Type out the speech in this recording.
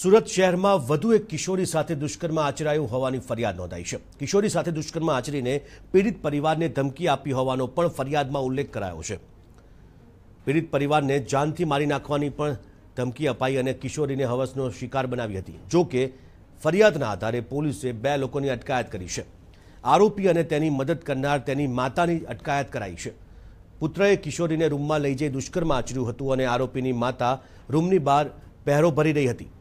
સુરત શહેરમાં વધુ એક કિશોરી સાથે દુષ્કર્મ આચરાયું હોવાની ફરિયાદ નોંધાઈ છે કિશોરી સાથે દુષ્કર્મ આચરીને પીડિત પરિવારને ધમકી આપી હોવાનો પણ ફરિયાદમાં ઉલ્લેખ કરાયો છે પીડિત પરિવારને જાનથી મારી નાખવાની પણ ધમકી અપાઈ અને કિશોરીને હવસનો શિકાર બનાવી હતી જો કે ફરિયાદના આધારે પોલીસે બે લોકોની અટકાયત કરી છે આરોપી અને તેની મદદ કરનાર તેની માતાની અટકાયત કરાઈ છે પુત્રએ કિશોરીને રૂમમાં લઈ જઈ દુષ્કર્મ આચર્યું હતું અને આરોપીની માતા રૂમની બહાર પહેરો ભરી રહી હતી